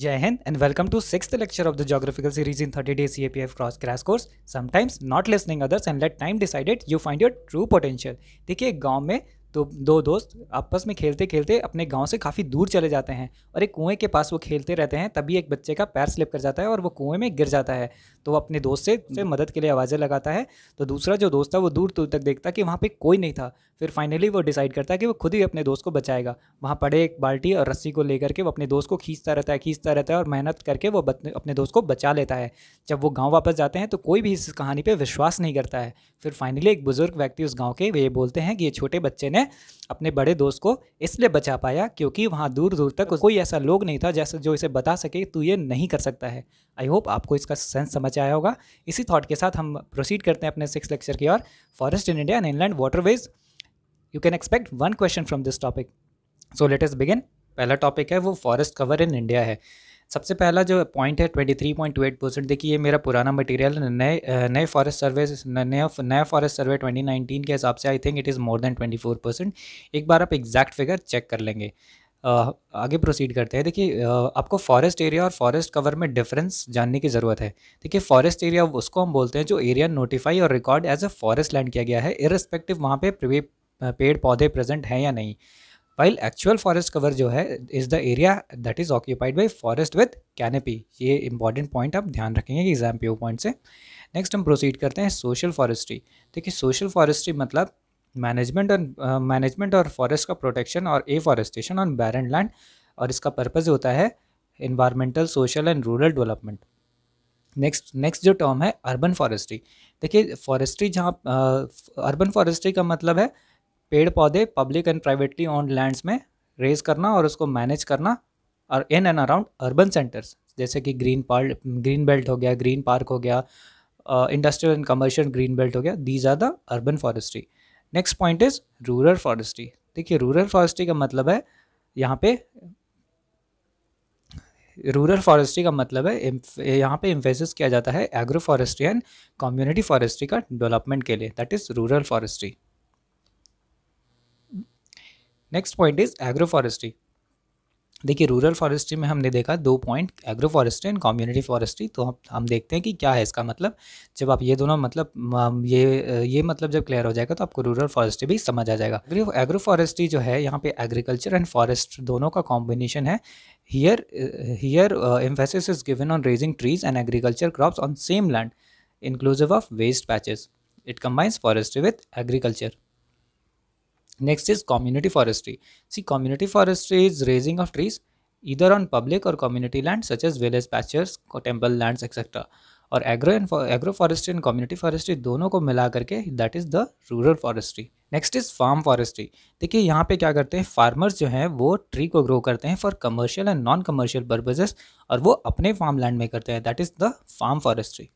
जय हिंद and welcome to six lecture of the geographical series in thirty day C F cross crash course sometimes not listening others and let time decided you find your true potential देखिए एक गाँव में तो दो दोस्त आपस में खेलते खेलते अपने गांव से काफ़ी दूर चले जाते हैं और एक कुएं के पास वो खेलते रहते हैं तभी एक बच्चे का पैर स्लिप कर जाता है और वो कुएं में गिर जाता है तो वो अपने दोस्त से, से मदद के लिए आवाज़ें लगाता है तो दूसरा जो दोस्त था वो दूर दूर तक देखता कि वहाँ पर कोई नहीं था फिर फाइनली वो डिसाइड करता है कि वो खुद ही अपने दोस्त को बचाएगा वहाँ पड़े एक बाल्टी और रस्सी को लेकर के वो अपने दोस्त को खींचता रहता है खींचता रहता है और मेहनत करके वो अपने दोस्त को बचा लेता है जब वो गाँव वापस जाते हैं तो कोई भी इस कहानी पर विश्वास नहीं करता है फिर फाइनली एक बुज़ुर्ग व्यक्ति उस गाँव के वे बोलते हैं कि ये छोटे बच्चे ने अपने बड़े दोस्त को इसलिए बचा पाया क्योंकि वहाँ दूर दूर तक कोई ऐसा लोग नहीं था जैसे जो इसे बता सके तू ये नहीं कर सकता है आई होप आपको इसका सेंस समझ समझ आया होगा इसी थॉट के साथ हम प्रोसीड करते हैं अपने सिक्स लेक्चर की और forest in India and inland waterways you can expect one question from this topic so let's begin पहला टॉपिक है वो फॉरेस्ट कवर इन इंडिया है सबसे पहला जो पॉइंट है twenty three point two eight percent देखिए ये मेरा पुराना मटेरियल नए नए फॉरेस्ट सर्वे नया नया फॉरेस्ट सर्वे ट्वेंटी नाइनटीन के हिसाब से I think it is more than twenty four percent एक बार आप एग्जैक्ट फिगर चेक कर लेंगे आगे प्रोसीड करते हैं देखिए आपको फॉरेस्ट एरिया और फॉरेस्ट कवर में डिफरेंस जानने की ज़रूरत है देखिए फॉरेस्ट एरिया उसको हम बोलते हैं जो एरिया नोटिफाई और record as a forest land किया गया है इरेस्पेक्टिव वहाँ पे पेड़ पौधे प्रेजेंट हैं या नहीं वाइल एक्चुअल फॉरेस्ट कवर जो है is the area that is occupied by forest with canopy ये इंपॉर्टेंट पॉइंट आप ध्यान रखेंगे एग्जाम पे पॉइंट से नेक्स्ट हम प्रोसीड करते हैं सोशल फॉरेस्ट्री देखिए सोशल फॉरेस्ट्री मतलब मैनेजमेंट uh, और मैनेजमेंट और फॉरेस्ट का प्रोटेक्शन और एफॉरेस्टेशन ऑन बैरन लैंड और इसका पर्पज़ होता है environmental social and rural development next next जो टर्म है अर्बन फॉरेस्ट्री देखिए फॉरेस्ट्री जहाँ अर्बन uh, फॉरेस्ट्री का मतलब है पेड़ पौधे public and privately on lands में रेज करना और उसको मैनेज करना और in and around urban centres जैसे कि ग्रीन पार्क ग्रीन बेल्ट हो गया ग्रीन पार्क हो गया industrial and commercial green belt हो गया these are the urban forestry next point is rural forestry देखिए रूरल फॉरेस्ट्री का मतलब है यहाँ पे रूरल फॉरेस्ट्री का मतलब है यहाँ पे इम्फेसिस किया जाता है agro forestry and community forestry का डेवलपमेंट के लिए that is rural forestry next point is agro forestry देखिए रूरल फॉरेस्ट्री में हमने देखा दो point agro forestry and community forestry तो हम हम देखते हैं कि क्या है इसका मतलब जब आप ये दोनों मतलब ये ये मतलब जब क्लियर हो जाएगा तो आपको रूरल फॉरेस्ट्री भी समझ आ जाएगा एग्रो फॉरेस्ट्री जो है यहाँ पे एग्रीकल्चर एंड फॉरेस्ट दोनों का कॉम्बिनेशन है here here emphasis is given on raising trees and agriculture crops on same land inclusive of waste patches it combines forestry with agriculture next is community forestry see community forestry is raising of trees इधर on public और community land such as village pastures temple land etcetera और agro and agro forestry and community forestry दोनों को मिला करके that is the rural forestry next is farm forestry देखिए यहाँ पे क्या करते हैं फार्मर्स जो हैं वो ट्री को ग्रो करते हैं for commercial and non commercial purposes और वो अपने फार्म लैंड में करते हैं that is the farm forestry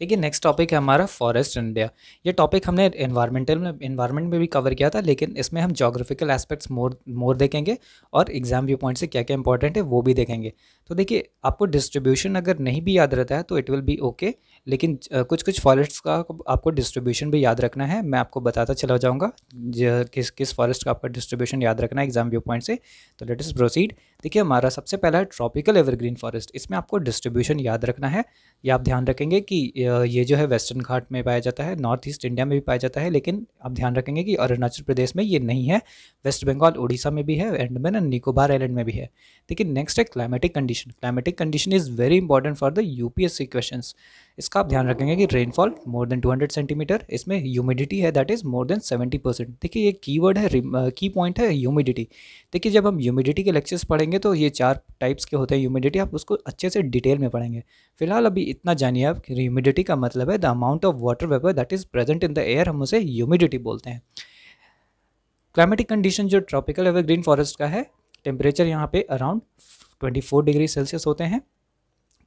देखिए नेक्स्ट टॉपिक है हमारा फॉरेस्ट इंडिया ये टॉपिक हमने इन्वायरमेंटल में इन्वायरमेंट में भी कवर किया था लेकिन इसमें हम जोग्राफिकल एस्पेक्ट्स मोर मोर देखेंगे और एग्जाम व्यू पॉइंट से क्या क्या इंपॉर्टेंट है वो भी देखेंगे तो देखिए आपको डिस्ट्रीब्यूशन अगर नहीं भी याद रहता है तो it will be okay okay. लेकिन कुछ कुछ फॉरेस्ट का आपको डिस्ट्रीब्यूशन भी याद रखना है मैं आपको बताता चला जाऊँगा किस किस फॉरेस्ट का आपका डिस्ट्रीब्यूशन याद रखना है एग्जाम व्यू पॉइंट से तो लेट इस प्रोसीड देखिए हमारा सबसे पहला है ट्रॉपिकल एवरग्रीन फॉरेस्ट इसमें आपको डिस्ट्रीब्यूशन याद रखना है या आप ध्यान रखेंगे कि ये जो है वेस्टर्न घाट में पाया जाता है नॉर्थ ईस्ट इंडिया में भी पाया जाता है लेकिन आप ध्यान रखेंगे कि अरुणाचल प्रदेश में ये नहीं है वेस्ट बंगाल उड़ीसा में भी है एंड एंड निकोबार आइलैंड में भी है देखिए नेक्स्ट है climatic condition climatic condition is very important for the UPSC questions इसका आप ध्यान रखेंगे कि रेनफॉल मोर देन 200 सेंटीमीटर इसमें ह्यूमिडिटी है that is more than 70 percent देखिए ये कीवर्ड है की पॉइंट है ह्यूमिडिटी देखिए जब हम ह्यूमिडिटी के लेक्चर्स पढ़ेंगे तो ये चार टाइप्स के होते हैं ह्यूमिडिटी आप उसको अच्छे से डिटेल में पढ़ेंगे फिलहाल अभी इतना जानिए आप कि ह्यूमिडिटी का मतलब है the amount of water vapour that is present in the air हम उसे ह्यूमिडिटी बोलते हैं क्लाइमेटिक कंडीशन जो ट्रॉपिकल एवरग्रीन फॉरेस्ट का है टेम्परेचर यहाँ पे अराउंड 24 डिग्री सेल्सियस होते हैं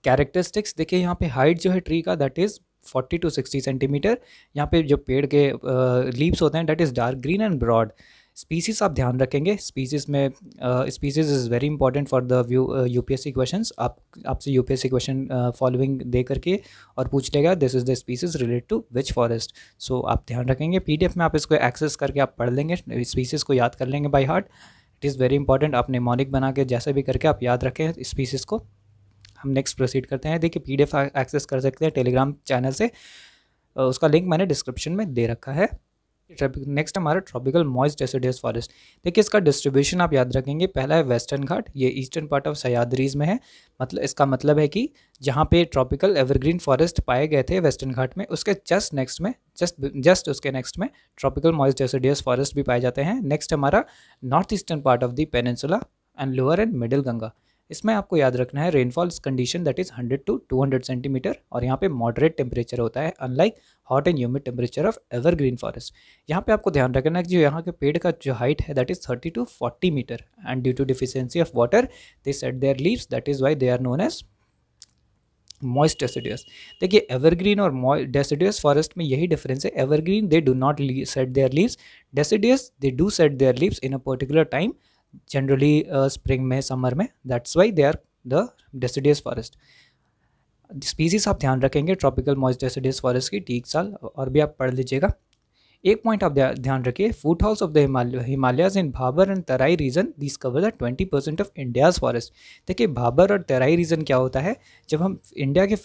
कैरेक्टरिस्टिक्स देखिए यहाँ पे हाइट जो है ट्री का that is forty to sixty centimetre यहाँ पे जो पेड़ के लीव्स होते हैं that is dark green and broad species आप ध्यान रखेंगे स्पीसीज में species is very important for the view U P S C question आप आपसे U P S C question following दे करके और पूछ लेगा this is the species relate to which forest so आप ध्यान रखेंगे पी डी एफ में आप इसको एक्सेस करके आप पढ़ लेंगे स्पीसीज को याद कर लेंगे by heart it is very important आप निमोनिक बना के जैसे भी करके आप याद रखें स्पीसीज को हम नेक्स्ट प्रोसीड करते हैं देखिए पी एक्सेस कर सकते हैं टेलीग्राम चैनल से उसका लिंक मैंने डिस्क्रिप्शन में दे रखा है नेक्स्ट हमारा ट्रॉपिकल मॉइस्ट डेसिडियस फॉरेस्ट देखिए इसका डिस्ट्रीब्यूशन आप याद रखेंगे पहला है वेस्टर्न घाट ये ईस्टर्न पार्ट ऑफ सयादरीज में है मतलब इसका मतलब है कि जहाँ पे ट्रॉपिकल एवरग्रीन फॉरेस्ट पाए गए थे वेस्टर्न घाट में उसके जस्ट नेक्स्ट में जस्ट जस्ट उसके नेक्स्ट में ट्रॉपिकल मॉइस्ट डेसिडियस फॉरेस्ट भी पाए जाते हैं नेक्स्ट हमारा north eastern part of the peninsula and lower and middle Ganga इसमें आपको याद रखना है रेनफॉल इस condition that is 100 to 200 centimetre और यहाँ पे मॉडरेट टेम्परेचर होता है unlike hot and humid temperature of evergreen forest यहाँ पे आपको ध्यान रखना है कि जो यहाँ के पेड़ का जो हाइट है that is 30 to 40 metre and due to deficiency of water they shed their leaves that is why they are known as moist deciduous देखिए एवरग्रीन और डेसिडियस फॉरेस्ट में यही डिफरेंस है evergreen they do not shed their leaves deciduous they do shed their leaves in a particular time generally uh, spring may summer may that's why they are the deciduous forest species आप ध्यान रखेंगे tropical moist deciduous forest की ठीक साल और भी आप पढ़ लीजिएगा एक पॉइंट आप ध्यान रखिए foothills of the Himalayas in Bhabar and Terai region this cover the twenty percent of India's forest देखिए भाबर और तराई रीजन क्या होता है जब हम इंडिया के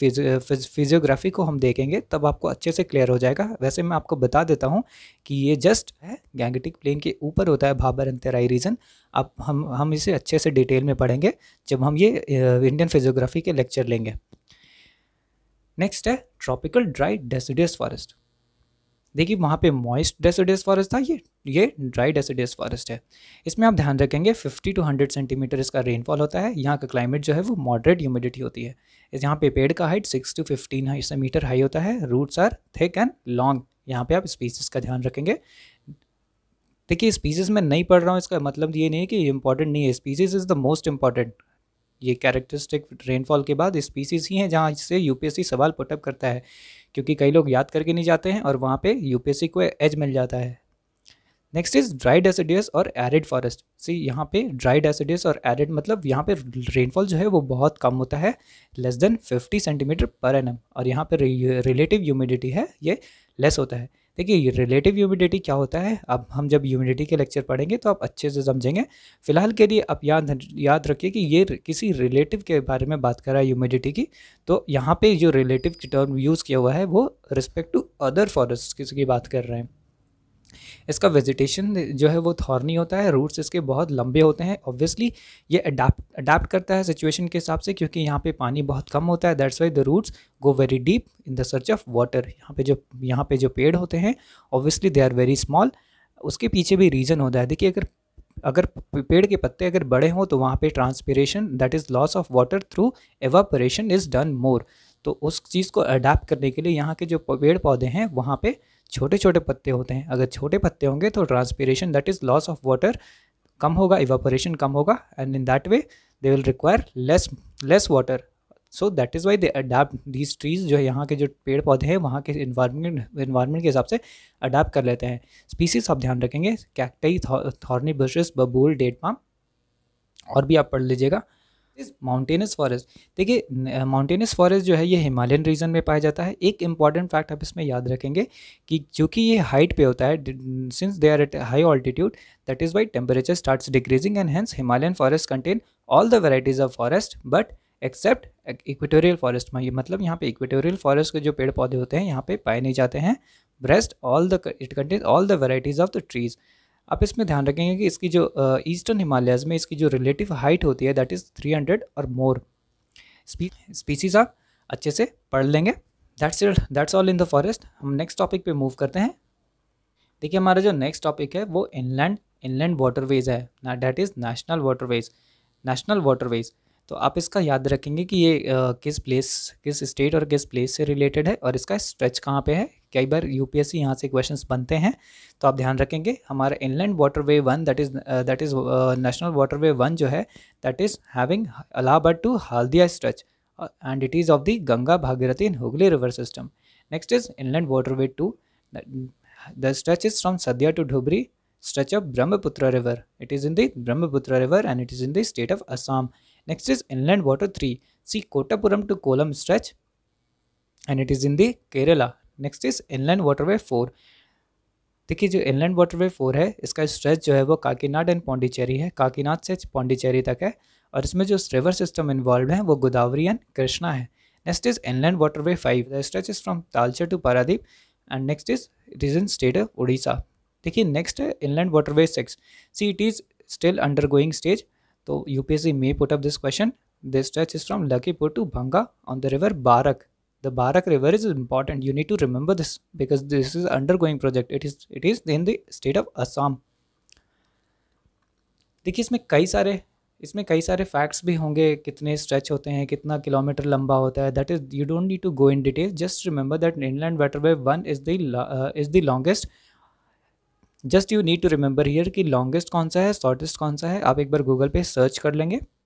फिजियोग्राफी को हम देखेंगे तब आपको अच्छे से क्लियर हो जाएगा वैसे मैं आपको बता देता हूँ कि ये जस्ट है गैंगटिक प्लेन के ऊपर होता है भाबर एंड तराई रीजन आप हम हम इसे अच्छे से डिटेल में पढ़ेंगे जब हम ये इंडियन फिजियोग्राफी के लेक्चर लेंगे नेक्स्ट है ट्रॉपिकल ड्राई डेसिडियस फॉरेस्ट देखिए वहाँ पे मॉइस्ट डेसिडियस फॉरेस्ट था ये ये ड्राई डेसिडियस फॉरेस्ट है इसमें आप ध्यान रखेंगे 50 टू 100 सेंटीमीटर इसका रेनफॉल होता है यहाँ का क्लाइमेट जो है वो मॉडरेट ह्यूमिडिटी होती है इस यहाँ पे पेड़ का height six to fifteen metre high होता है roots are thick and long यहाँ पे आप स्पीसीज का ध्यान रखेंगे देखिए स्पीसीज में नहीं पढ़ रहा हूँ इसका मतलब ये नहीं है कि इंपॉर्टेंट नहीं है species is the most important ये कैरेक्टरिस्टिक रेनफॉल के बाद स्पीसीज ही हैं जहाँ इससे यूपीएससी सवाल पुटअप करता है क्योंकि कई लोग याद करके नहीं जाते हैं और वहाँ पे यूपीएससी को एज मिल जाता है नेक्स्ट इज ड्राइड एसिडियस और एरिड फॉरेस्ट सी यहाँ पे ड्राइड एसिडियस और एरिड मतलब यहाँ पे रेनफॉल जो है वो बहुत कम होता है लेस देन 50 सेंटीमीटर पर एन और यहाँ पे रिलेटिव ह्यूमिडिटी है ये लेस होता है देखिए ये रिलेटिव ह्यूमिडिटी क्या होता है अब हम जब ह्यूमिडिटी के लेक्चर पढ़ेंगे तो आप अच्छे से समझेंगे फिलहाल के लिए आप याद याद रखिए कि ये किसी रिलेटिव के बारे में बात कर रहा है ह्यूमिडिटी की तो यहाँ पे जो रिलेटिव टर्म यूज़ किया हुआ है वो रिस्पेक्ट टू अदर फॉरेस्ट की बात कर रहे हैं इसका वेजिटेशन जो है वो थॉर्नी होता है रूट्स इसके बहुत लंबे होते हैं ऑब्वियसली ये अडाप्ट करता है सिचुएशन के हिसाब से क्योंकि यहाँ पे पानी बहुत कम होता है that's why the roots go very deep in the search of water यहाँ पे जो यहाँ पे जो पेड़ होते हैं obviously they are very small उसके पीछे भी रीज़न होता है देखिए अगर अगर पेड़ के पत्ते अगर बड़े हों तो वहाँ पे transpiration that is loss of water through evaporation is done more तो उस चीज़ को अडाप्ट करने के लिए यहाँ के जो पेड़ पौधे हैं वहाँ पे छोटे छोटे पत्ते होते हैं अगर छोटे पत्ते होंगे तो transpiration that is loss of water कम होगा इवापोरेशन कम होगा and in that way they will require less less water so that is why they adapt these trees जो है यहाँ के जो पेड़ पौधे हैं वहाँ के इन्वायरमेंट इन्वायरमेंट के हिसाब से अडाप्ट कर लेते हैं स्पीसीज आप ध्यान रखेंगे cacti thorny bushes babul date palm और भी आप पढ़ लीजिएगा इज माउंटेनस फॉरेस्ट देखिए माउंटेनस फॉरेस्ट जो है ये हिमालयन रीजन में पाया जाता है एक इंपॉर्टेंट फैक्ट आप इसमें याद रखेंगे कि क्योंकि ये हाइट पे होता है since they are at high altitude that is why temperature start decreasing and hence Himalayan forest contain all the varieties of forest but except equatorial forest में ये मतलब यहाँ पे इक्वेटोरियल फॉरेस्ट के जो पेड़ पौधे होते हैं यहाँ पे पाए नहीं जाते हैं ब्रेस्ट all the it contain all the varieties of the trees आप इसमें ध्यान रखेंगे कि इसकी जो ईस्टर्न हिमालयाज में इसकी जो रिलेटिव हाइट होती है दैट इज़ 300 और मोर स्पीसीज आप अच्छे से पढ़ लेंगे that's it that's all in the forest हम नेक्स्ट टॉपिक पे मूव करते हैं देखिए हमारा जो नेक्स्ट टॉपिक है वो इनलैंड इनलैंड वाटरवेज है ना is national waterways national waterways तो आप इसका याद रखेंगे कि ये आ, किस प्लेस किस स्टेट और किस प्लेस से रिलेटेड है और इसका स्ट्रेच कहाँ पे है कई बार यूपीएससी यहाँ से क्वेश्चंस बनते हैं तो आप ध्यान रखेंगे हमारा inland waterway one that is that is national waterway one जो है that is having Allahabad to Haldia stretch and it is of the Ganga Bhagirathi in Hooghly river system next is inland waterway two the stretch is from Sadiya to Dhubri stretch of Brahmaputra river it is in the Brahmaputra river and it is in the state of Assam next is inland water three C कोटापुरम to Kollam stretch and it is in the Kerala next is inland waterway four देखिए जो inland waterway four है इसका stretch जो है वो काकीनाड and Pondicherry है काकीनाड से पौंडीचेरी तक है और इसमें जो रिवर सिस्टम इन्वॉल्व है वो गोदावरी एंड कृष्णा है next is inland waterway five the stretch is from Talcher to Paradip and next is region state of Orissa देखिए नेक्स्ट है inland waterway six see it is still undergoing stage तो UPSC may put up this question this stretch is from Lakhipur to Bhanga on the river Barak the Barak River is important. You need to remember this because this is undergoing project. It is it is in the state of Assam. देखिए इसमें कई सारे इसमें कई सारे facts भी होंगे कितने स्ट्रेच होते हैं कितना किलोमीटर लंबा होता है that is you don't need to go in detail just remember that inland waterway one is the is the longest just you need to remember here कि लॉन्गेस्ट कौन सा है शॉर्टेस्ट कौन सा है आप एक बार गूगल पे सर्च कर लेंगे